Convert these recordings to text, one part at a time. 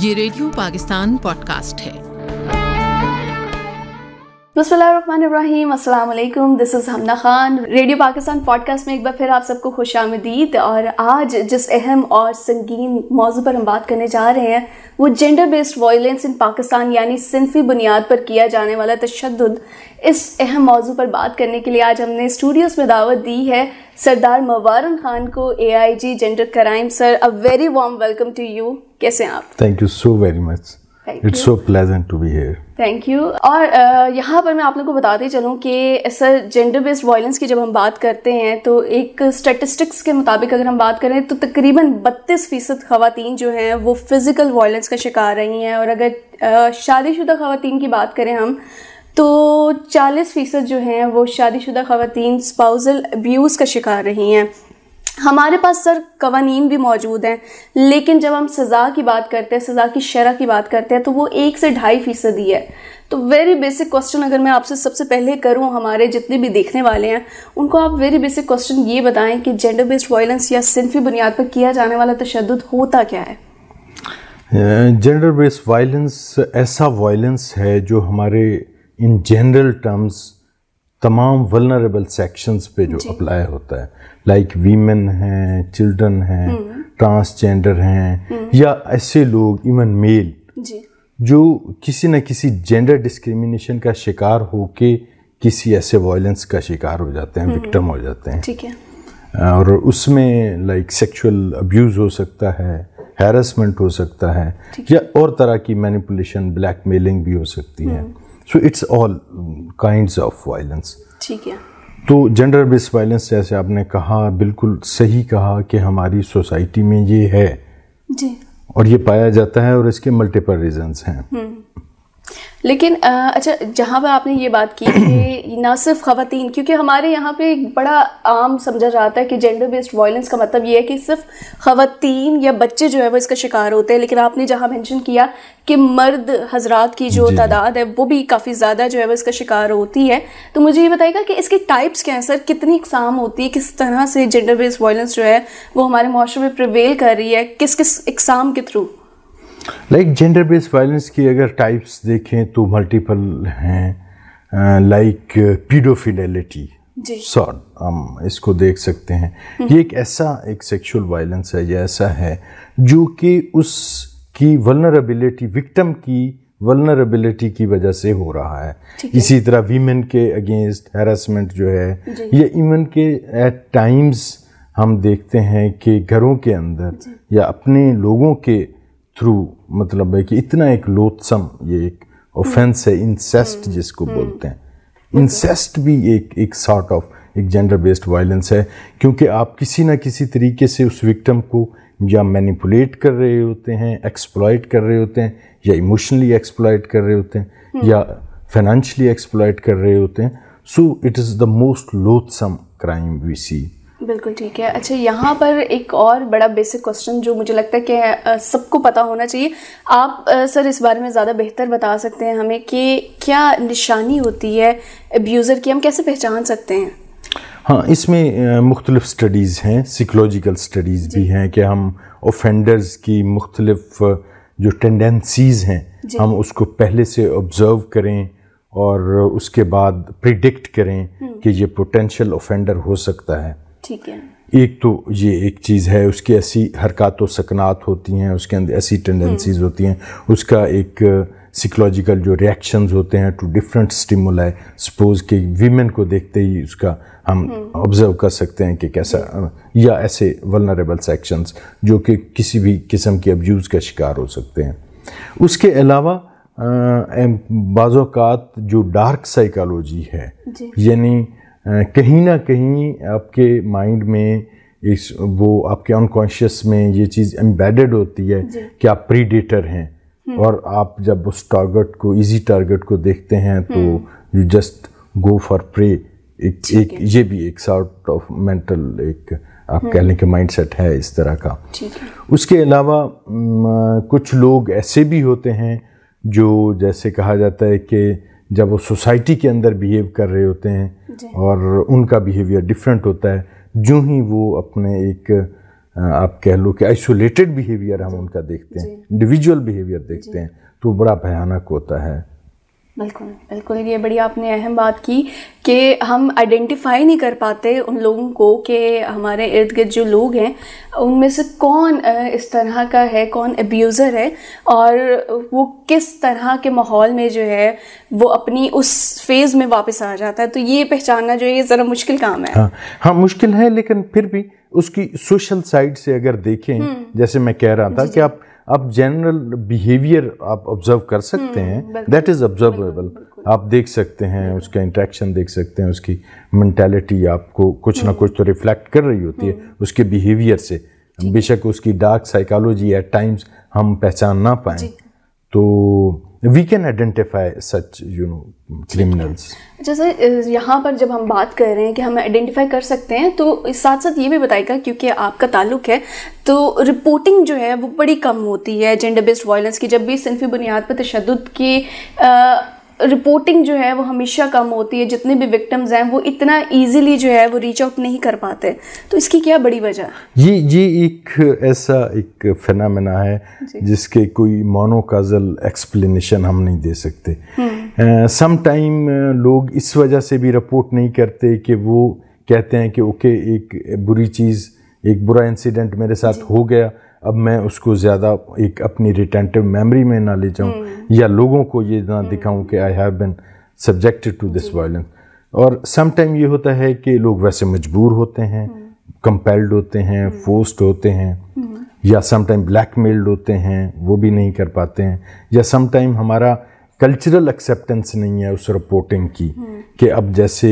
ये radio Pakistan podcast है बसमीम this is Hamna Khan radio Pakistan podcast में एक बार फिर आप सबको खुश आमदीद और आज जिस अहम और संगीन मौजू पर हम बात करने जा रहे हैं वो gender based violence in Pakistan यानी सिनफी बुनियाद पर किया जाने वाला तशद इस अहम मौजू पर बात करने के लिए आज हमने स्टूडियोज़ में दावत दी है सरदार मवारन खान को A I G gender crime sir a very warm welcome to you कैसे हैं आप thank you so very much it's so pleasant to be here thank you और यहाँ पर मैं आप लोगों को बताते चलूँ कि सर जेंडर बेस्ड वायलेंस की जब हम बात करते हैं तो एक स्टेटिस्टिक्स के मुताबिक अगर हम बात करें तो तकरीबन बत्तीस फ़ीसद खातन जो हैं वो फ़िज़िकल वायलेंस का शिकार रही हैं और अगर शादी शादीशुदा खातन की बात करें हम तो 40 फ़ीसद जो हैं वो शादीशुदा खातन स्पाउजल अब्यूज़ का शिकार रही हैं हमारे पास सर कवानीन भी मौजूद हैं लेकिन जब हम सज़ा की बात करते हैं सज़ा की शरह की बात करते हैं तो वो एक से ढाई फीसदी है तो वेरी बेसिक क्वेश्चन अगर मैं आपसे सबसे पहले करूं हमारे जितने भी देखने वाले हैं उनको आप वेरी बेसिक क्वेश्चन ये बताएं कि जेंडर बेस्ड वायलेंस या सिनफी बुनियाद पर किया जाने वाला तशद होता क्या है जेंडर बेस्ड वायलेंस ऐसा वायलेंस है जो हमारे इन जनरल टर्म्स तमाम वलनरेबल सेक्शंस पे जो अप्लाई होता है लाइक वीमेन हैं चिल्ड्रन हैं ट्रांसजेंडर हम्म। हैं हम्म। या ऐसे लोग इवन मेल जो किसी न किसी जेंडर डिस्क्रिमिनेशन का शिकार हो के किसी ऐसे वायलेंस का शिकार हो जाते हैं विक्टम हम्म। हो जाते हैं ठीक है और उसमें लाइक सेक्सुअल अब्यूज़ हो सकता है हैरसमेंट हो सकता है या और तरह की मैनिपुलेशन ब्लैकमेलिंग भी हो सकती है so it's all kind of violence ठीक है तो जेंडर बेस्ड वायलेंस जैसे आपने कहा बिल्कुल सही कहा कि हमारी सोसाइटी में ये है जी और ये पाया जाता है और इसके मल्टीपल रीजंस हैं हम्म। लेकिन अच्छा जहाँ पर आपने ये बात की कि ना सिर्फ ख़वान क्योंकि हमारे यहाँ पे एक बड़ा आम समझा जाता है कि जेंडर बेस्ड वायलेंस का मतलब ये है कि सिर्फ ख़वान या बच्चे जो है वो इसका शिकार होते हैं लेकिन आपने जहाँ मैंशन किया कि मर्द हजरात की जो तादाद है वो भी काफ़ी ज़्यादा जो है वो इसका शिकार होती है तो मुझे ये बताएगा कि इसके टाइप्स क्या हैं सर कितनी इकसाम होती है किस तरह से जेंडर बेस्ड वायलेंस जो है वो हमारे माशरे में प्रवेल कर रही है किस किस इकसाम के through like gender based violence की अगर टाइप्स देखें तो मल्टीपल हैं लाइक पीडोफिडेलिटी सॉर्ट हम इसको देख सकते हैं हम्म। ये एक ऐसा एक सेक्सुअल वायलेंस है या ऐसा है जो कि उसकी वलनरेबिलिटी विक्टम की वलनरेबिलिटी की वजह से हो रहा है इसी तरह वीमेन के अगेंस्ट हेरासमेंट जो है या इवन के एट टाइम्स हम देखते हैं कि घरों के अंदर या अपने लोगों के थ्रू मतलब है कि इतना एक लोथसम ये एक ऑफेंस है इंसेस्ट हम्म। जिसको हम्म। बोलते हैं इंसेस्ट भी एक एक सॉर्ट ऑफ एक जेंडर बेस्ड वायलेंस है क्योंकि आप किसी ना किसी तरीके से उस विक्टम को या मैनिपुलेट कर रहे होते हैं एक्सप्लॉयट कर रहे होते हैं या इमोशनली एक्सप्लॉयट कर रहे होते हैं हम्म। या फाइनेंशली एक्सप्लॉयट कर रहे होते हैं so it is the most loathsome crime we see बिल्कुल ठीक है अच्छा यहाँ पर एक और बड़ा बेसिक क्वेश्चन जो मुझे लगता है कि सबको पता होना चाहिए आप सर इस बारे में ज़्यादा बेहतर बता सकते हैं हमें कि क्या निशानी होती है एब्यूज़र की हम कैसे पहचान सकते हैं हाँ इसमें मुख्तलिफ स्टडीज़ हैं साइकोलॉजिकल स्टडीज़ भी हैं कि हम ऑफेंडर्स की मुख्तलिफ जो टेंडेंसीज़ हैं हम उसको पहले से ऑब्ज़र्व करें और उसके बाद प्रिडिक्ट करें हम्म। कि ये पोटेंशियल ऑफेंडर हो सकता है ठीक है एक तो ये एक चीज़ है उसकी ऐसी हरकत व सकनात होती हैं उसके अंदर ऐसी टेंडेंसीज हम्म। होती हैं उसका एक साइकोलॉजिकल जो रिएक्शंस होते हैं टू डिफरेंट स्टिमुल है सपोज कि वीमेन को देखते ही उसका हम ऑब्जर्व हम्म। कर सकते हैं कि कैसा या ऐसे वलनरेबल सेक्शंस जो कि किसी भी किस्म के अब्यूज़ का शिकार हो सकते हैं उसके अलावा बाज़ात जो डार्क साइकोलॉजी है यानी कहीं ना कहीं आपके माइंड में इस वो आपके अनकॉन्शियस में ये चीज़ एम्बेडेड होती है कि आप प्रीडेटर हैं हम्म। और आप जब उस टारगेट को इजी टारगेट को देखते हैं तो you just go for prey एक एक ये भी एक सॉर्ट ऑफ मेंटल एक आप हम्म। कह लें कि माइंड सेट है इस तरह का उसके अलावा कुछ लोग ऐसे भी होते हैं जो जैसे कहा जाता है कि जब वो सोसाइटी के अंदर बिहेव कर रहे होते हैं और उनका बिहेवियर डिफरेंट होता है जो ही वो अपने एक आप कह लो कि आइसोलेटेड बिहेवियर हम उनका देखते हैं इंडिविजुअल बिहेवियर देखते हैं तो बड़ा भयानक होता है बिल्कुल बिल्कुल ये बड़ी आपने अहम बात की कि हम आइडेंटिफाई नहीं कर पाते उन लोगों को कि हमारे इर्द गिर्द जो लोग हैं उनमें से कौन इस तरह का है कौन एब्यूज़र है और वो किस तरह के माहौल में जो है वो अपनी उस फेज़ में वापस आ जाता है तो ये पहचानना जो है ये ज़रा मुश्किल काम है हाँ हाँ मुश्किल है लेकिन फिर भी उसकी सोशल साइड से अगर देखें हम्म। जैसे मैं कह रहा था कि आप आप जनरल बिहेवियर आप ऑब्जर्व कर सकते हम्म, हैं दैट इज़ ऑब्जर्वेबल आप देख सकते हैं उसका इंट्रैक्शन देख सकते हैं उसकी मैंटेलिटी आपको कुछ ना हम्म। कुछ तो रिफ्लेक्ट कर रही होती है हम्म। उसके बिहेवियर से बेशक उसकी डार्क साइकोलॉजी एट टाइम्स हम पहचान ना पाए तो we can identify such you know criminals अच्छा सर यहाँ पर जब हम बात कर रहे हैं कि हम आइडेंटिफाई कर सकते हैं तो साथ साथ ये भी बताएगा क्योंकि आपका ताल्लुक है तो रिपोर्टिंग जो है वो बड़ी कम होती है जेंडर बेस्ड वायलेंस की जब भी सिनफी बुनियाद पर तशद की आ, रिपोर्टिंग जो है वो हमेशा कम होती है जितने भी विक्टम्स हैं वो इतना इजीली जो है वो रीच आउट नहीं कर पाते तो इसकी क्या बड़ी वजह ये ये एक ऐसा एक फेनामिना है जिसके कोई मोनोकाजल एक्सप्लेनेशन हम नहीं दे सकते uh, लोग इस वजह से भी रिपोर्ट नहीं करते कि वो कहते हैं कि ओके एक बुरी चीज़ एक बुरा इंसिडेंट मेरे साथ हो गया अब मैं उसको ज़्यादा एक अपनी रिटेंटिव मेमोरी में ना ले जाऊँ हम्म। या लोगों को ये ना हम्म। दिखाऊँ कि I have been subjected to this violence और समटाइम ये होता है कि लोग वैसे मजबूर होते हैं कंपेल्ड हम्म। होते हैं फोर्स्ड होते हैं या समटाइम ब्लैकमेल्ड होते हैं वो भी नहीं कर पाते हैं या समटाइम हमारा कल्चरल एक्सेप्टेंस नहीं है उस रिपोर्टिंग की कि अब जैसे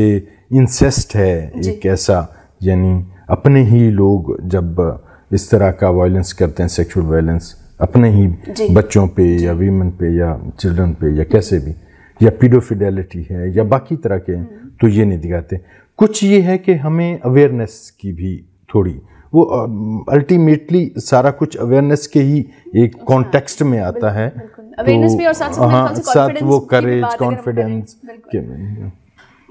इंसेस्ट है एक ऐसा यानी अपने ही लोग जब इस तरह का वायलेंस करते हैं सेक्सुअल वायलेंस अपने ही बच्चों पे या वीमेन पे या चिल्ड्रन पे या कैसे भी या पीडोफिडेलिटी है या बाकी तरह के हम्म। तो ये नहीं दिखाते कुछ ये है कि हमें अवेयरनेस की भी थोड़ी वो अल्टीमेटली सारा कुछ अवेयरनेस के ही एक कॉन्टेक्स्ट अच्छा, में आता है अवेयरनेस तो, भी और साथ हाँ साथ वो करेज कॉन्फिडेंस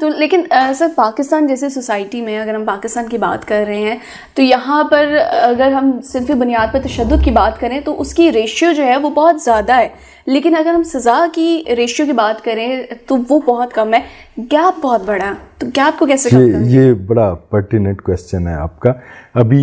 तो लेकिन सर पाकिस्तान जैसे सोसाइटी में अगर हम पाकिस्तान की बात कर रहे हैं तो यहाँ पर अगर हम सिर्फ बुनियाद पर तशद की बात करें तो उसकी रेशियो जो है वो बहुत ज़्यादा है लेकिन अगर हम सज़ा की रेशियो की बात करें तो वो बहुत कम है गैप बहुत बड़ा है तो गैप को कैसे ये, ये बड़ा पर्टिनेंट क्वेश्चन है आपका अभी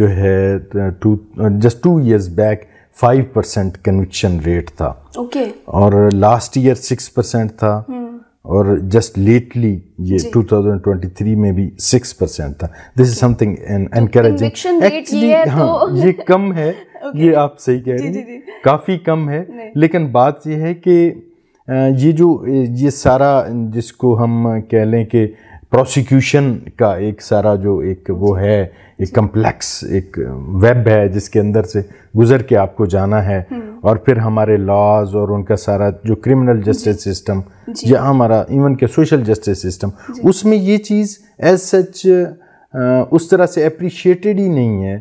जो है two just two years back five percent conviction rate okay ओके okay. और लास्ट ईयर सिक्स परसेंट था hmm. और जस्ट लेटली ये 2023 में भी सिक्स परसेंट था this is something encouraging actually हाँ तो। ये कम है okay. ये आप सही कह रही हैं काफ़ी कम है लेकिन बात ये है कि ये जो ये सारा जिसको हम कह लें कि प्रोसिक्यूशन का एक सारा जो एक वो है एक कम्प्लेक्स एक वेब um, है जिसके अंदर से गुजर के आपको जाना है हम्म। और फिर हमारे लॉज और उनका सारा जो क्रिमिनल जस्टिस सिस्टम या हमारा इवन के सोशल जस्टिस सिस्टम उसमें ये चीज़ एज सच uh, उस तरह से अप्रिशिएटेड ही नहीं है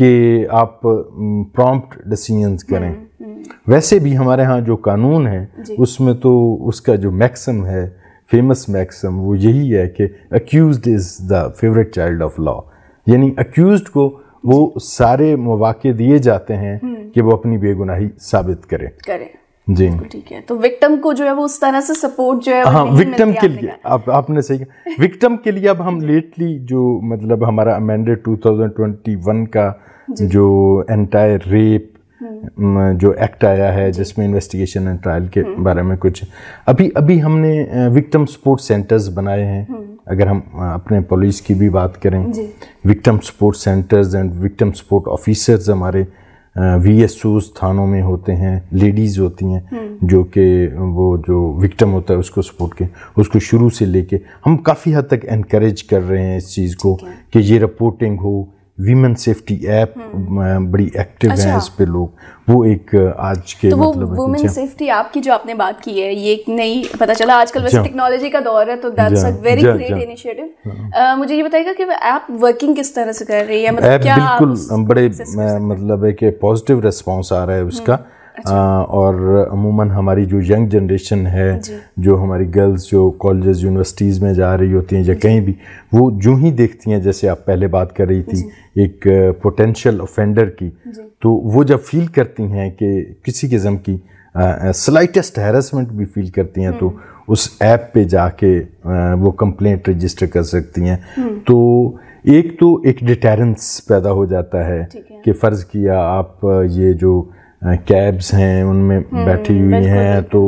कि आप प्रॉम्प्ट um, हम्म, डिसीजंस करें हम्म। वैसे भी हमारे यहाँ जो कानून है उसमें तो उसका जो मैक्सम है फेमस मैक्सम वो यही है कि accused is the favourite child of law यानी अक्यूज को वो सारे मौाक़े दिए जाते हैं हम्म। कि वो अपनी बेगुनाही साबित करें करें जी ठीक है तो विक्टम को जो है वो उस तरह से सपोर्ट जो है हाँ विक्टम के लिए आप आपने सही विक्टम के लिए अब हम लेटली जो मतलब हमारा अमेंडेड 2021 का जो एंटायर रेप हम्म। जो एक्ट आया है जिसमें इन्वेस्टिगेशन एंड ट्रायल के हम्म। बारे में कुछ अभी अभी हमने विक्टम सपोर्ट सेंटर्स बनाए हैं हम्म। अगर हम अपने पुलिस की भी बात करें victim support centres and victim support officers हमारे वी एस थानों में होते हैं लेडीज़ होती हैं जो कि वो जो विक्टम होता है उसको सपोर्ट के उसको शुरू से लेके हम काफ़ी हद तक इनक्रेज कर रहे हैं इस चीज़ को कि ये रिपोर्टिंग हो वीमेन सेफ्टी ऐप बड़ी एक्टिव अच्छा। है इस पे लोग वो एक आज के तो मतलब वो वुमेन सेफ्टी ऐप की जो आपने बात की है ये एक नई पता चला आजकल वैसे टेक्नोलॉजी अच्छा। का दौर है तो दैट्स हाँ। अ वेरी ग्रेट इनिशिएटिव मुझे ये बताइएगा कि ऐप वर्किंग किस तरह से कर रही है मतलब क्या बिल्कुल बड़े मतलब है कि पॉजिटिव रिस्पांस आ रहा है हम्म। उसका अच्छा। आ, और अमूमन हमारी जो यंग जनरेशन है जो हमारी गर्ल्स जो कॉलेज यूनिवर्सिटीज़ में जा रही होती हैं या कहीं भी वो जो ही देखती हैं जैसे आप पहले बात कर रही थी एक पोटेंशियल ऑफेंडर की तो वो जब फील करती हैं कि किसी किस्म की स्लाइटेस्ट हेरसमेंट भी फील करती हैं तो हम्म। उस ऐप पे जाके आ, वो कंप्लेंट रजिस्टर कर सकती हैं हम्म। तो एक तो एक डिटेरेंस पैदा हो जाता है, है। कि फ़र्ज़ किया आप ये जो कैब्स हैं उनमें हम्म, बैठी हुई हैं तो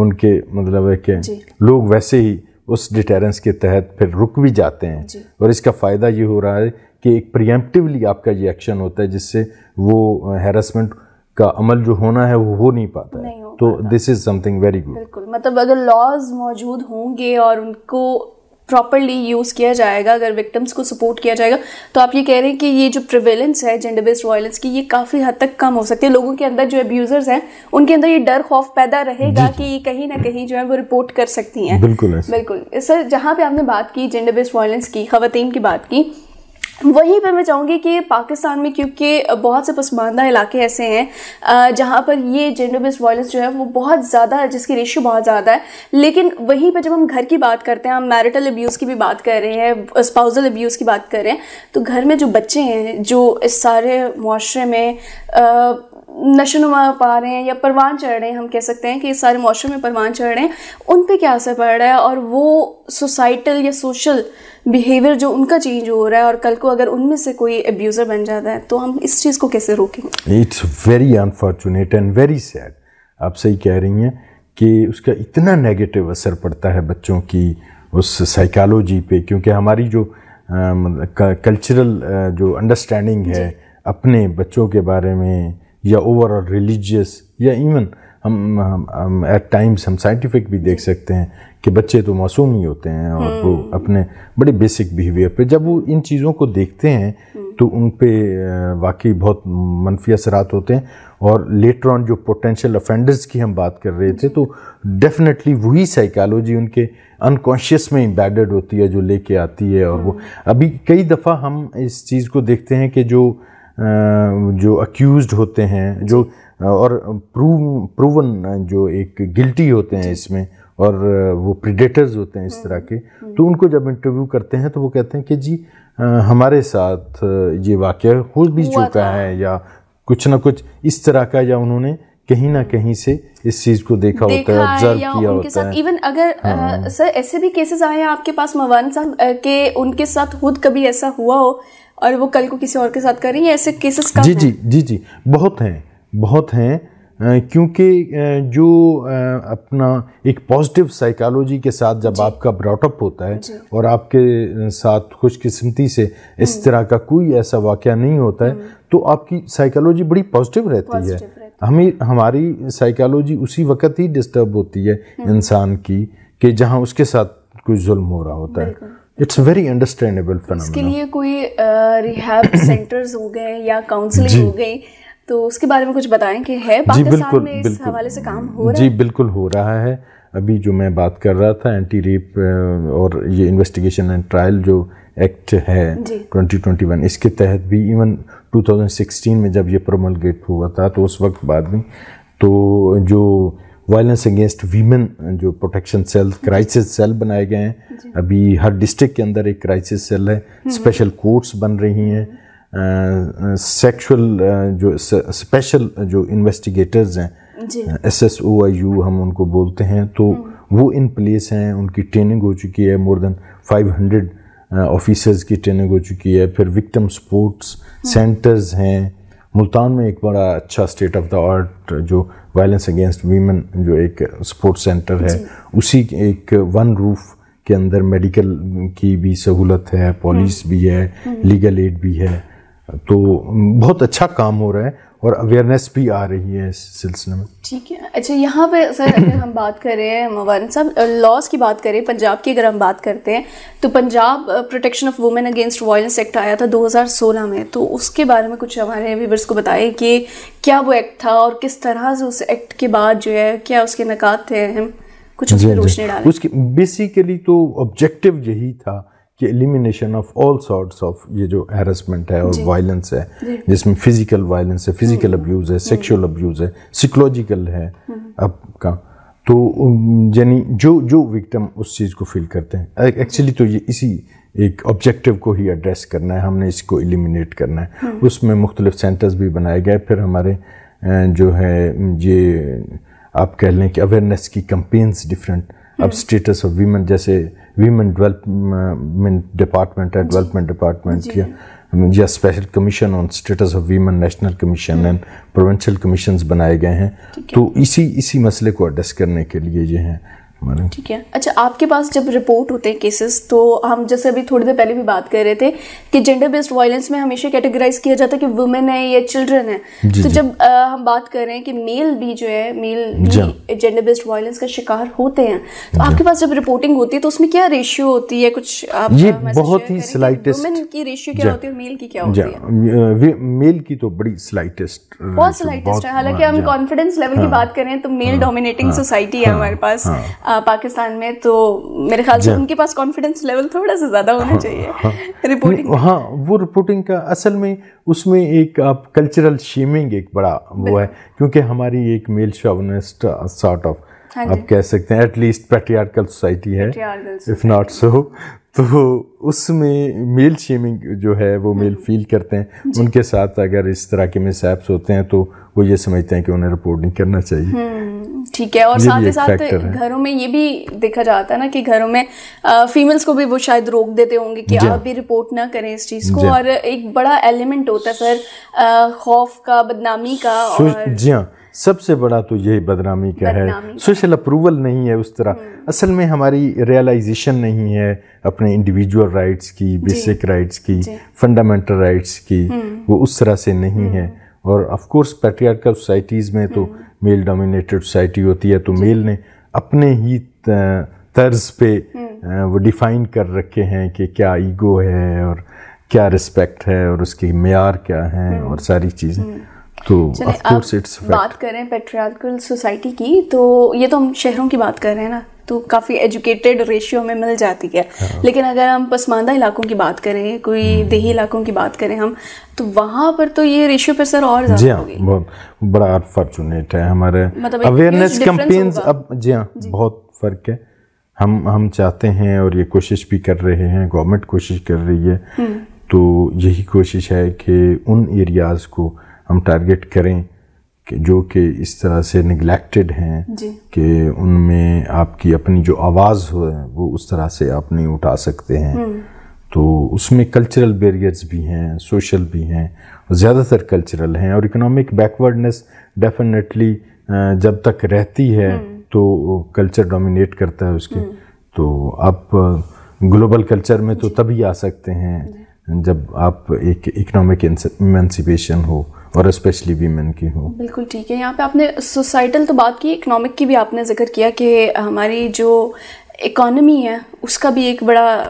उनके मतलब है कि लोग वैसे ही उस डिटेरेंस के तहत फिर रुक भी जाते हैं और इसका फ़ायदा ये हो रहा है कि एक प्रियम्पटिवली आपका ये एक्शन होता है जिससे वो हेरासमेंट का अमल जो होना है वो हो नहीं पाता है तो this is something very good बिल्कुल मतलब अगर लॉज मौजूद होंगे और उनको प्रॉपरली यूज़ किया जाएगा अगर विक्टम्स को सपोर्ट किया जाएगा तो आप ये कह रहे हैं कि ये जो प्रिवेलेंस है जेंडर बेस्ड वायलेंस की ये काफ़ी हद तक कम हो सकती है लोगों के अंदर जो अब्यूज़र्स हैं उनके अंदर ये डर खौफ पैदा रहेगा कि ये कहीं ना कहीं जो है वो रिपोर्ट कर सकती हैं बिल्कुल बिल्कुल सर जहाँ पे आपने बात की जेंडर बेस्ड वायलेंस की खातन की बात की वहीं पर मैं चाहूँगी कि पाकिस्तान में क्योंकि बहुत से पसमानदा इलाके ऐसे हैं जहाँ पर ये जेंडर बेस्ड वायलेंस जो है वो बहुत ज़्यादा जिसकी रेशियो बहुत ज़्यादा है लेकिन वहीं पर जब हम घर की बात करते हैं हम मैरिटल अब्यूज़ की भी बात कर रहे हैं स्पाउजल अब्यूज़ की बात कर रहे हैं तो घर में जो बच्चे हैं जो इस सारे माशरे में आ, नशोनुमा पा रहे हैं या परवान चढ़ रहे हैं हम कह सकते हैं कि इस सारे माशरे में परवान चढ़ रहे हैं उन पे क्या असर पड़ रहा है और वो सोसाइटल या सोशल बिहेवियर जो उनका चेंज हो रहा है और कल को अगर उनमें से कोई अब्यूज़र बन जाता है तो हम इस चीज़ को कैसे रोकेंगे it's very unfortunate and very sad आप सही कह रही हैं कि उसका इतना नेगेटिव असर पड़ता है बच्चों की उस साइकालोजी पे क्योंकि हमारी जो कल्चरल जो अंडरस्टैंडिंग है अपने बच्चों के बारे में या ओवरऑल रिलीजियस या इवन हम एट टाइम्स हम साइंटिफिक भी देख सकते हैं कि बच्चे तो मासूम ही होते हैं और वो हम्म। अपने बड़े बेसिक बिहेवियर पे जब वो इन चीज़ों को देखते हैं हम्म। तो उन पर वाकई बहुत मनफी असरात होते हैं और लेटर ऑन जो पोटेंशियल अफेंडर्स की हम बात कर रहे थे तो डेफिनेटली वही साइकोलॉजी उनके अनकॉन्शियस में इम्बेडेड होती है जो लेके आती है और वो हम्म। अभी कई दफ़ा हम इस चीज़ को देखते हैं कि जो जो अक्यूज़ होते हैं जो और प्रूव प्रूवन जो एक गिल्टी होते हैं इसमें और वो प्रिडेटर्स होते हैं इस हम्म, तरह के हम्म। तो उनको जब इंटरव्यू करते हैं तो वो कहते हैं कि जी हमारे साथ ये वाक़ हो भी चुका है या कुछ ना कुछ इस तरह का या उन्होंने कहीं ना कहीं से इस चीज को देखा, देखा होता है ऑब्जर्व किया उनके होता साथ, है इवन अगर हाँ। आ, सर ऐसे भी केसेस आए हैं आपके पास मवान साहब के उनके साथ खुद कभी ऐसा हुआ हो और वो कल को किसी और के साथ करें ऐसे केसेस जी जी जी जी बहुत हैं बहुत हैं क्योंकि जो अपना एक पॉजिटिव साइकोलॉजी के साथ जब आपका ब्रॉटअप होता है और आपके साथ खुशकिस्मती से इस हम्म। तरह का कोई ऐसा वाक़ नहीं होता है हम्म। तो आपकी साइकोलॉजी बड़ी पॉजिटिव रहती है हमें हमारी साइकोलॉजी उसी वक्त ही डिस्टर्ब होती है हम्म। इंसान की कि जहाँ उसके साथ कोई जुल्म हो रहा होता है इट्स वेरी अंडरस्टैंडेबल इसके लिए कोई रिहैब सेंटर्स हो गए या काउंसलिंग हो गई तो उसके बारे में कुछ बताएं कि है पाकिस्तान बिल्कुल, में इस बिल्कुल, हवाले से काम हो रहा जी है बिल्कुल हो रहा है अभी जो मैं बात कर रहा था एंटी रेप और ये इन्वेस्टिगेशन एंड ट्रायल जो एक्ट है 2021 इसके तहत भी इवन 2016 में जब ये प्रोमलगेट हुआ था तो उस वक्त बाद में तो जो वायलेंस अगेंस्ट वीमेन जो प्रोटेक्शन सेल क्राइसिस सेल बनाए गए हैं अभी हर डिस्ट्रिक्ट के अंदर एक क्राइसिस सेल है स्पेशल हम्म। कोर्ट्स बन रही हैं सेक्सुअल हम्म। जो स्पेशल जो इन्वेस्टिगेटर्स हैं S S O I U हम उनको बोलते हैं तो हम्म। वो इन प्लेस हैं उनकी ट्रेनिंग हो चुकी है more than five hundred officers की ट्रेनिंग हो चुकी है फिर विक्टम स्पोर्ट्स सेंटर्स हैं मुल्तान में एक बड़ा अच्छा स्टेट ऑफ द आर्ट जो वायलेंस अगेंस्ट वीमेन जो एक स्पोर्ट्स सेंटर है उसी एक वन रूफ के अंदर मेडिकल की भी सहूलत है पॉलिस हम्म। भी है लीगल हम्म। एड भी है तो बहुत अच्छा काम हो रहा है और अवेयरनेस भी आ रही है इस सिलसिले में ठीक है अच्छा यहाँ पे सर अगर हम बात करें मवान साहब लॉस की बात करें पंजाब की अगर हम बात करते हैं तो Punjab protection of women against violence act आया था 2016 में तो उसके बारे में कुछ हमारे व्यूवर्स को बताएं कि क्या वो एक्ट था और किस तरह से उस एक्ट के बाद जो है क्या उसके नकात थे हम कुछ उसकी रोशनी उसकी बेसिकली तो ऑब्जेक्टिव यही था कि elimination of all sorts of ये जो हेरसमेंट है और वायलेंस है जिसमें फिजिकल वायलेंस है फिजिकल अब्यूज़ हम्म। है सेक्सुअल हम्म। अब्यूज़ है साइकोलॉजिकल है आपका हम्म। तो यानी जो जो विक्टम उस चीज़ को फील करते हैं एक्चुअली तो ये इसी एक ऑब्जेक्टिव को ही एड्रेस करना है हमने इसको एलिमिनेट करना है उसमें मुख्तलिफ सेंटर्स भी बनाए गए फिर हमारे जो है ये आप कह लें कि अवेयरनेस की कंपेन्स डिफरेंट अब स्टेटस ऑफ वीमेन जैसे वीमेन डेवलपमेंट डिपार्टमेंट है डेवलपमेंट डिपार्टमेंट या या special commission on status of women national commission and provincial commission बनाए गए हैं तो इसी इसी मसले को एड्रेस करने के लिए ये हैं हमारे ठीक है अच्छा आपके पास जब रिपोर्ट होते हैं केसेस तो हम जैसे अभी थोड़ी देर पहले भी बात कर रहे थे कि जेंडर बेस्ड वायलेंस में हमेशा कैटेगराइज किया जाता है कि वुमेन है या चिल्ड्रन है जी, तो जी. जब आ, हम बात कर रहे हैं कि मेल भी जो है मेल भी जेंडर बेस्ड वायलेंस का शिकार होते हैं तो आपके पास जब रिपोर्टिंग होती है तो उसमें क्या रेशियो होती है कुछ आप ये बहुत ही स्लाइटेस्ट वुमेन की रेशियो क्या होती है मेल की क्या होती है मेल की तो बड़ी स्लाइटेस्ट बहुत स्लाइटेस्ट है हालांकि हाँ, हम कॉन्फिडेंस लेवल की हाँ। बात करें तो मेल डोमिनेटिंग सोसाइटी है हमारे हाँ। पास पाकिस्तान में तो मेरे ख्याल से उनके पास कॉन्फिडेंस लेवल थोड़ा सा ज़्यादा होना हाँ, चाहिए रिपोर्टिंग हाँ।, हाँ वो रिपोर्टिंग का असल में उसमें एक आप कल्चरल शेमिंग एक बड़ा वो है क्योंकि हमारी एक मेल शॉवनिस्ट सॉर्ट ऑफ आप कह सकते हैं एटलीस्ट पेट्रियार्कल सोसाइटी है इफ़ नॉट सो तो उसमें मेल शेमिंग जो है वो मेल हम्म। फील करते हैं उनके साथ अगर इस तरह के मिसैप्स होते हैं तो वो ये समझते हैं कि उन्हें रिपोर्ट नहीं करना चाहिए हम्म। ठीक है और साथ ही साथ घरों में ये भी देखा जाता है ना कि घरों में फीमेल्स को भी वो शायद रोक देते होंगे कि आप भी रिपोर्ट ना करें इस चीज़ को और एक बड़ा एलिमेंट होता है सर खौफ का बदनामी का और जी हाँ सबसे बड़ा तो यही बदनामी का बदनामी है सोशल अप्रूवल नहीं है उस तरह हम्म। असल में हमारी रियलाइजेशन नहीं है अपने इंडिविजुअल राइट्स की बेसिक राइट्स की फंडामेंटल राइट्स की हम्म। वो उस तरह से नहीं है हम्म। और ऑफ कोर्स पैट्रियार्कल सोसाइटीज़ में तो मेल डोमिनेटेड सोसाइटी होती है तो मेल ने अपने ही तर्ज पे हम्म। वो डिफ़ाइन कर रखे हैं कि क्या ईगो है और क्या रिस्पेक्ट है और उसकी मैार क्या हैं हम्म। और सारी चीज़ें हम्म। तो ऑफ कोर्स इट्स बात करें पेट्रियार्कल सोसाइटी की तो ये तो हम शहरों की बात कर रहे हैं ना तो काफ़ी एजुकेटेड रेशियो में मिल जाती है हाँ। लेकिन अगर हम पसमानदा इलाकों की बात करें कोई हम्म। देही इलाकों की बात करें हम तो वहाँ पर तो ये रेशियो पर सर और जी हाँ बहुत बड़ा अनफॉर्चुनेट है हमारे मतलब अवेयरनेस कैंपेन्स अब जी हाँ बहुत फ़र्क है हम हम चाहते हैं और ये कोशिश भी कर रहे हैं गवर्नमेंट कोशिश कर रही है हम्म। तो यही कोशिश है कि उन एरियाज़ को हम टारगेट करें कि जो कि इस तरह से निगलेक्टेड हैं कि उनमें आपकी अपनी जो आवाज़ हो वो उस तरह से आप नहीं उठा सकते हैं हम्म। तो उसमें कल्चरल बैरियर्स भी हैं सोशल भी हैं ज़्यादातर कल्चरल हैं और इकोनॉमिक बैकवर्डनेस डेफिनेटली जब तक रहती है हम्म। तो कल्चर डोमिनेट करता है उसके हम्म। तो आप ग्लोबल कल्चर में तो तभी आ सकते हैं जब आप एक इकोनॉमिक इमेंसिपेशन हो और स्पेशली वीमेन की हो बिल्कुल ठीक है यहाँ पे आपने सोसाइटल तो बात की इकोनॉमिक की भी आपने जिक्र किया कि हमारी जो इकोनमी है उसका भी एक बड़ा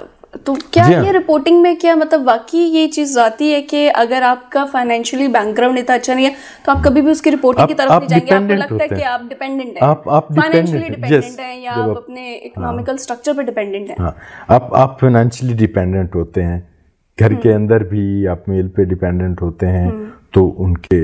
तो क्या हाँ। ये रिपोर्टिंग में क्या मतलब वाकई ये चीज आती है कि अगर आपका फाइनेंशियली बैकग्राउंड इतना अच्छा नहीं है तो आप कभी भी उसकी रिपोर्टिंग आप, की तरफ आप नहीं जाएंगे आपको लगता है कि आप डिपेंडेंट हैं आप आप डिपेंडेंट हैं या आप अपने इकोनॉमिकल हाँ। स्ट्रक्चर पर डिपेंडेंट हैं हाँ। आप आप फाइनेंशियली डिपेंडेंट होते हैं घर के हम्म। अंदर भी आप मेल पे डिपेंडेंट होते हैं हम्म। तो उनके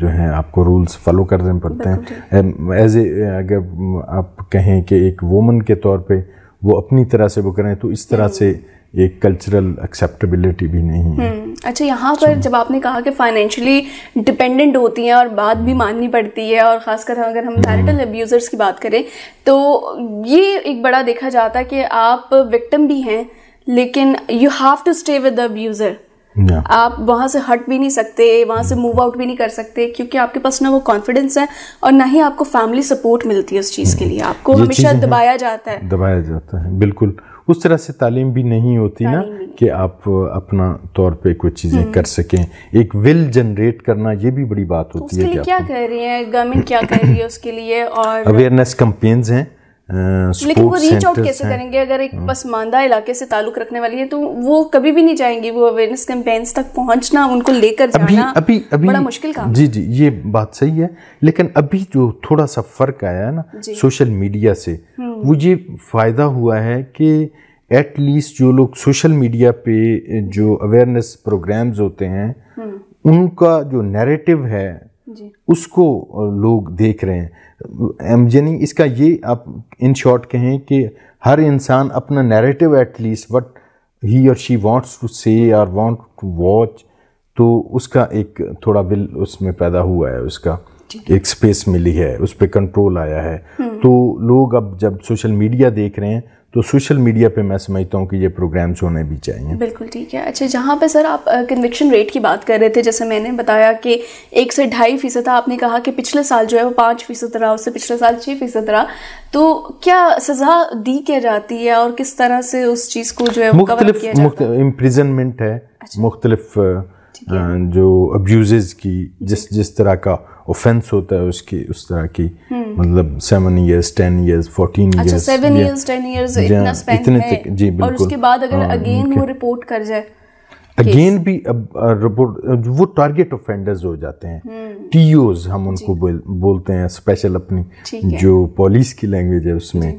जो हैं आपको रूल्स फॉलो करने पड़ते हैं एज ए अगर आप कहें कि एक वोमन के तौर पे वो अपनी तरह से वो करें तो इस तरह से हम्म। एक कल्चरल एक्सेप्टेबिलिटी भी नहीं है हम्म, अच्छा यहाँ पर जब आपने कहा कि फाइनेंशियली डिपेंडेंट होती हैं और बात भी माननी पड़ती है और ख़ासकर अगर हम मैरिटल हम्म। अब्यूज़र्स की बात करें तो ये एक बड़ा देखा जाता है कि आप विक्टिम भी हैं लेकिन you have to stay with the abuser Yeah. आप वहां से हट भी नहीं सकते वहाँ से मूव आउट भी नहीं कर सकते क्योंकि आपके पास ना वो कॉन्फिडेंस है और ना ही आपको फैमिली सपोर्ट मिलती है उस चीज़ के mm-hmm. लिए आपको हमेशा दबाया जाता है दबाया जाता है बिल्कुल उस तरह से तालीम भी नहीं होती ना कि आप अपना तौर पे कुछ चीज़ें हम्म। कर सकें एक विल जनरेट करना ये भी बड़ी बात तो होती है क्या कर रही है गवर्नमेंट क्या कर रही है उसके लिए और अवेयरनेस कंपेन्स हैं लेकिन वो रीच आउट कैसे करेंगे अगर एक पसमानदा हम्म। इलाके से ताल्लुक रखने वाली है तो वो कभी भी नहीं जाएंगी वो अवेयरनेस कैंपेन्स तक पहुंचना उनको लेकर जाना अभी अभी बड़ा मुश्किल काम जी जी ये बात सही है लेकिन अभी जो थोड़ा सा फर्क आया है ना सोशल मीडिया से हम्म। वो ये फायदा हुआ है कि एटलीस्ट जो लोग सोशल मीडिया पे जो अवेयरनेस प्रोग्राम्स होते हैं हम्म। उनका जो नैरेटिव है उसको लोग देख रहे हैं यानी इसका ये आप इन शॉर्ट कहें कि हर इंसान अपना नैरेटिव एटलीस्ट वट ही और शी वांट्स टू से और वांट टू वॉच तो उसका एक थोड़ा विल उसमें पैदा हुआ है उसका एक स्पेस मिली है उस पर कंट्रोल आया है हम्म। तो लोग अब जब सोशल मीडिया देख रहे हैं तो सोशल मीडिया पे मैं समझता हूँ कि ये प्रोग्राम्स होने भी चाहिए बिल्कुल ठीक है अच्छा जहाँ पे सर आप कन्विक्शन रेट की बात कर रहे थे जैसे मैंने बताया कि एक से ढाई फीसद आपने कहा कि पिछले साल जो है वो पाँच फीसद रहा उससे पिछले साल छः फीसद रहा तो क्या सज़ा दी क्या जाती है और किस तरह से उस चीज़ को जो है मुख्तलिफ इम्प्रिजनमेंट है अच्छा। मुख्तलिफ जो अब्यूजेज की जिस जिस तरह का ऑफेंस होता है उसकी उस तरह की हम्म। मतलब seven years ten years fourteen year seven years ten years इतना स्पेंड है जी बिल्कुल और उसके बाद अगर अगेन हाँ, वो रिपोर्ट कर जाए अगेन भी अब रिपोर्ट वो टारगेट ऑफेंडर्स हो जाते हैं टीओज हम्म। हम उनको बोल, बोलते हैं स्पेशल अपनी जो पुलिस की लैंग्वेज है उसमें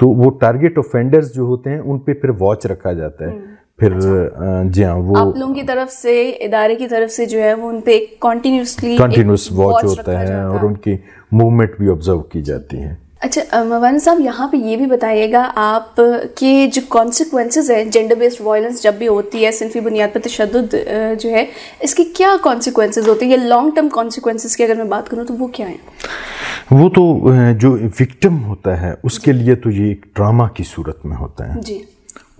तो वो टारगेट ऑफेंडर्स जो होते हैं उन पर फिर वॉच रखा जाता है हम्म। फिर अच्छा। जी हाँ वो आप लोगों की तरफ से इदारे की तरफ से जो है वो उन पर एक कंटिन्यूस वॉच होता है और उनकी मूवमेंट भी ऑब्जर्व की जाती है अच्छा मवान साहब यहाँ पे ये भी बताइएगा आप के जो कॉन्सिक्वेंसेज हैं जेंडर बेस्ड वायलेंस जब भी होती है सिर्फ बुनियाद पर तशद जो है इसके क्या कॉन्सिक्वेंसेज होते हैं या लॉन्ग टर्म कॉन्सिक्वेंसेज की अगर मैं बात करूँ तो वो क्या है वो तो जो विक्टिम होता है उसके लिए तो ये एक ड्रामा की सूरत में होता है जी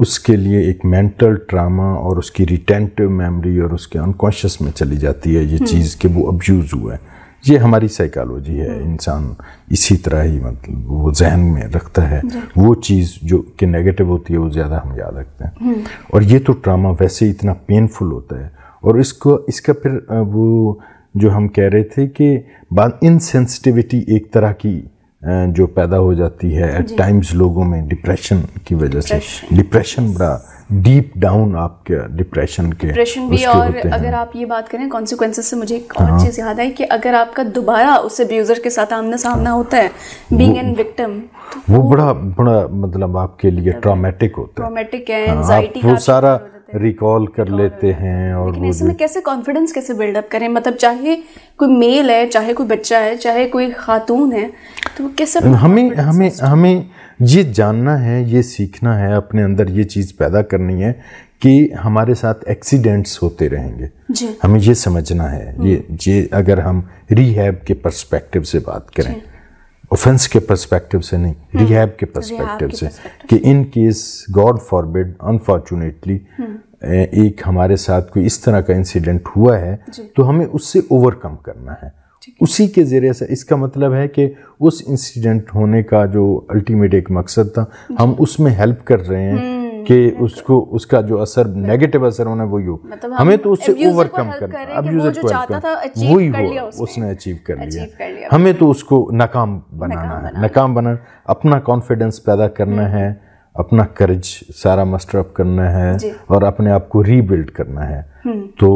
उसके लिए एक मेंटल ट्रामा और उसकी रिटेंटिव मेमोरी और उसके अनकॉन्शियस में चली जाती है ये हम्म। चीज़ कि वो अब्यूज़ हुआ है ये हमारी साइकोलॉजी है हम्म। इंसान इसी तरह ही मतलब वो जहन में रखता है वो चीज़ जो कि नेगेटिव होती है वो ज़्यादा हम याद रखते हैं हम्म। और ये तो ट्रामा वैसे ही इतना पेनफुल होता है और इसको इसका फिर वो जो हम कह रहे थे कि बाद इनसेंसिटिविटी एक तरह की अं, जो पैदा हो जाती है एट टाइम्स लोगों में डिप्रेशन की वजह से डिप्रेशन बड़ा डीप डाउन आपके डिप्रेशन के डिप्रेशन भी और अगर आप ये बात करें कॉन्सिक्वेंसेस से मुझे एक और हाँ। चीज़ याद आई कि अगर आपका दोबारा उस अब्यूज़र के साथ आमना सामना हाँ। होता है बीइंग एन विक्टिम वो बड़ा बड़ा मतलब आपके लिए ट्रॉमेटिक मतलब होता है ट्रॉमेटिक है एंजाइटी हाँ, वो सारा रिकॉल कर लेते हैं और लेकिन इसमें कैसे कॉन्फिडेंस कैसे बिल्डअप करें मतलब चाहे कोई मेल है चाहे कोई बच्चा है चाहे कोई खातून है तो कैसे हमें हमें हमें ये जानना है ये सीखना है अपने अंदर ये चीज़ पैदा करनी है कि हमारे साथ एक्सीडेंट्स होते रहेंगे हमें ये समझना है ये हम्म। ये अगर हम रीहैब के पर्सपेक्टिव से बात करें ऑफेंस के परस्पेक्टिव से नहीं रिहैब हम्म। के परस्पेक्टिव से कि in case God forbid unfortunately एक हमारे साथ कोई इस तरह का इंसिडेंट हुआ है तो हमें उससे ओवरकम करना है उसी के ज़रिए से इसका मतलब है कि उस इंसिडेंट होने का जो अल्टीमेट एक मकसद था हम उसमें हेल्प कर रहे हैं हम्म। कि तो उसको उसका जो असर नेगेटिव असर होना वही हो मतलब हमें तो उससे ओवरकम करना अब यूजर को वही हो उसने अचीव कर लिया हमें तो उसको नाकाम बनाना है नाकाम बनाना अपना कॉन्फिडेंस पैदा करना हम्म। है अपना करज सारा मस्टर अप करना है और अपने आप को रीबिल्ड करना है हम्म। तो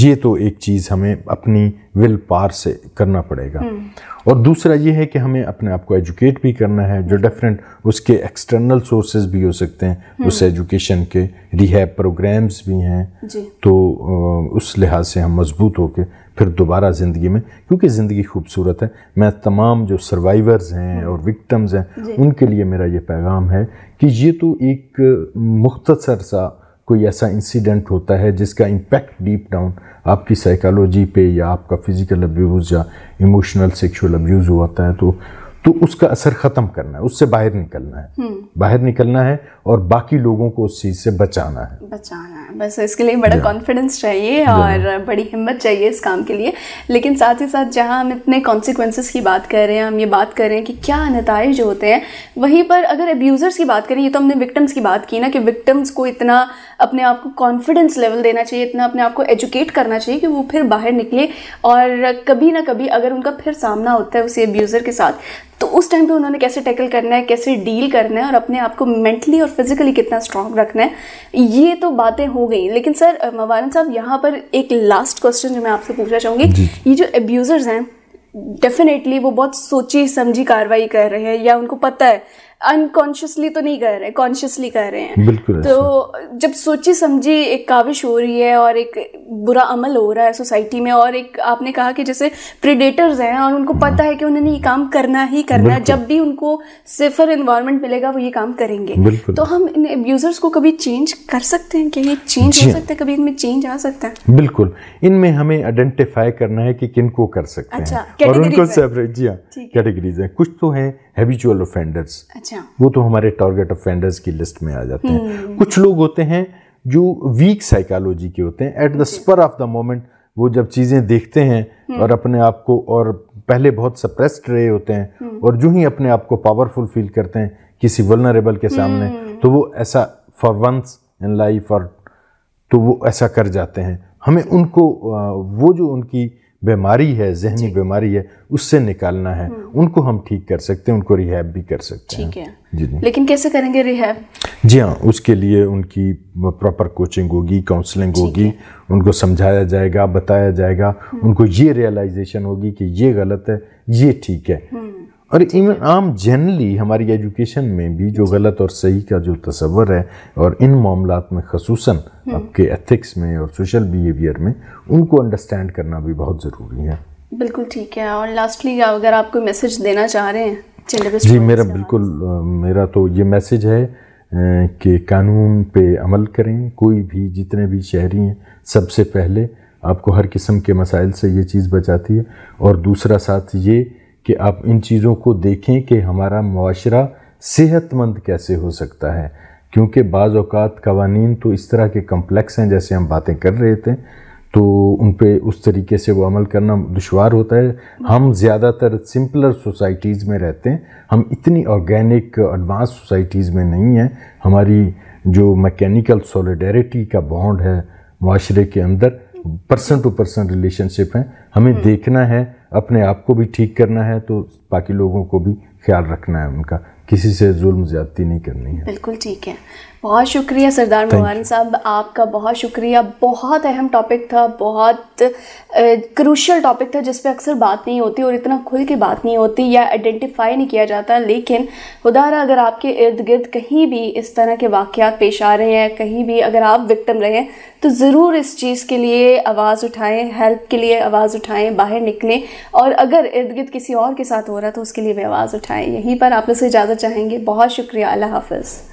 ये तो एक चीज़ हमें अपनी विल पार से करना पड़ेगा हम्म। और दूसरा ये है कि हमें अपने आप को एजुकेट भी करना है जो डिफरेंट उसके एक्सटर्नल सोर्सेज भी हो सकते हैं हम्म। उस एजुकेशन के रिहैब प्रोग्राम्स भी हैं तो उस लिहाज से हम मजबूत होकर फिर दोबारा ज़िंदगी में क्योंकि ज़िंदगी खूबसूरत है मैं तमाम जो सर्वाइवर्स हैं हम्म। और विक्टम्स हैं उनके लिए मेरा ये पैगाम है कि ये तो एक मुख्तसर सा कोई ऐसा इंसिडेंट होता है जिसका इम्पैक्ट डीप डाउन आपकी साइकोलॉजी पे या आपका फिज़िकल अब्यूज़ या इमोशनल सेक्सुअल अब्यूज़ हुआ है तो तो उसका असर ख़त्म करना है उससे बाहर निकलना है हम्म। बाहर निकलना है और बाकी लोगों को उस चीज़ से बचाना है बचाना है बस इसके लिए बड़ा कॉन्फिडेंस चाहिए और बड़ी हिम्मत चाहिए इस काम के लिए लेकिन साथ ही साथ जहाँ हम इतने कॉन्सिक्वेंसेस की बात कर रहे हैं हम ये बात कर रहे हैं कि क्या नतज होते हैं वहीं पर अगर एब्यूज़र्स की बात करें ये तो हमने विक्टम्स की बात की ना कि विक्टम्स को इतना अपने आप को कॉन्फिडेंस लेवल देना चाहिए इतना अपने आप को एजुकेट करना चाहिए कि वो फिर बाहर निकले और कभी ना कभी अगर उनका फिर सामना होता है उसी अब्यूज़र के साथ तो उस टाइम पे उन्होंने कैसे टैकल करना है कैसे डील करना है और अपने आप को मेंटली और फिजिकली कितना स्ट्रांग रखना है ये तो बातें हो गई लेकिन सर मवान साहब यहाँ पर एक लास्ट क्वेश्चन जो मैं आपसे पूछना चाहूँगी ये जो एब्यूज़र्स हैं डेफिनेटली वो बहुत सोची समझी कार्रवाई कर रहे हैं या उनको पता है अनकॉन्शियसली तो नहीं कर रहे कॉन्शियसली कर रहे हैं बिल्कुल तो जब सोची समझी एक काविश हो रही है और एक बुरा अमल हो रहा है सोसाइटी में और एक आपने कहा कि जैसे प्रिडेटर्स हैं और उनको पता है कि उन्होंने ये काम करना ही करना है जब भी उनको सिफर इन्वायरमेंट मिलेगा वो ये काम करेंगे तो हम इन एब्यूजर्स को कभी चेंज कर सकते हैं क्या ये चेंज हो हाँ। सकता है कभी इनमें चेंज आ सकता है बिल्कुल इनमें हमें आइडेंटिफाई करना है कि किनको कर सकते हैं अच्छा, और उनको सेपरेट जी हाँ, कैटेगरीज हैं कुछ तो है हैबिचुअल ऑफेंडर्स अच्छा वो तो हमारे टारगेट ऑफेंडर्स की लिस्ट में आ जाते हैं हम्म। कुछ लोग होते हैं जो वीक साइकोलॉजी के होते हैं at the spur of the moment वो जब चीज़ें देखते हैं हम्म। और अपने आप को और पहले बहुत सप्रेस्ड रहे होते हैं हम्म। और जो ही अपने आप को पावरफुल फील करते हैं किसी वलनरेबल के सामने तो वो ऐसा फॉर वंस इन लाइफ और तो वो ऐसा कर जाते हैं हमें उनको वो जो उनकी बीमारी है जहनी बीमारी है उससे निकालना है हम्म। उनको हम ठीक कर सकते हैं उनको रिहैब भी कर सकते ठीक हैं है। जी जी लेकिन कैसे करेंगे रिहैब जी हाँ उसके लिए उनकी प्रॉपर कोचिंग होगी काउंसलिंग होगी उनको समझाया जाएगा बताया जाएगा हम्म। उनको ये रियलाइजेशन होगी कि ये गलत है ये ठीक है हम्म। और इवन आम जनरली हमारी एजुकेशन में भी जो गलत और सही का जो तस्वर है और इन मामला में खसूस हम्म। आपके एथिक्स में और सोशल बिहेवियर में उनको अंडरस्टैंड करना भी बहुत ज़रूरी है बिल्कुल ठीक है और लास्टली अगर आप कोई मैसेज देना चाह रहे हैं जी मेरा बिल्कुल मेरा तो ये मैसेज है कि कानून पे अमल करें कोई भी जितने भी शहरी हैं सबसे पहले आपको हर किस्म के मसाइल से ये चीज़ बचाती है और दूसरा साथ ये कि आप इन चीज़ों को देखें कि हमारा माशरा सेहतमंद कैसे हो सकता है क्योंकि बाज़ अवत कवानीन तो इस तरह के कम्प्लेक्स हैं जैसे हम बातें कर रहे थे तो उन पर उस तरीके से वो अमल करना दुशवार होता है हम ज़्यादातर सिंपलर सोसाइटीज़ में रहते हैं हम इतनी ऑर्गेनिक एडवांस सोसाइटीज़ में नहीं हैं हमारी जो मैकेनिकल सॉलिडेरिटी का बॉन्ड है माशरे के अंदर पर्सन टू पर्सन रिलेशनशिप है हमें हम्म। देखना है अपने आप को भी ठीक करना है तो बाकी लोगों को भी ख्याल रखना है उनका किसी से जुल्म ज़्यादती नहीं करनी है बिल्कुल ठीक है बहुत शुक्रिया सरदार मोबान साहब आपका बहुत शुक्रिया बहुत अहम टॉपिक था बहुत क्रूशल टॉपिक था जिस पर अक्सर बात नहीं होती और इतना खुल के बात नहीं होती या आइडेंटिफाई नहीं किया जाता लेकिन खुदा अगर आपके इर्द गिर्द कहीं भी इस तरह के वाक़ात पेश आ रहे हैं कहीं भी अगर आप विक्टम रहे हैं तो ज़रूर इस चीज़ के लिए आवाज़ उठाएँ हेल्प के लिए आवाज़ उठाएँ बाहर निकलें और अगर इर्द गिर्द किसी और के साथ हो रहा है तो उसके लिए भी आवाज़ उठाएँ यहीं पर आप लोग से इजाज़त चाहेंगे बहुत शुक्रिया अल्लाह हाफ़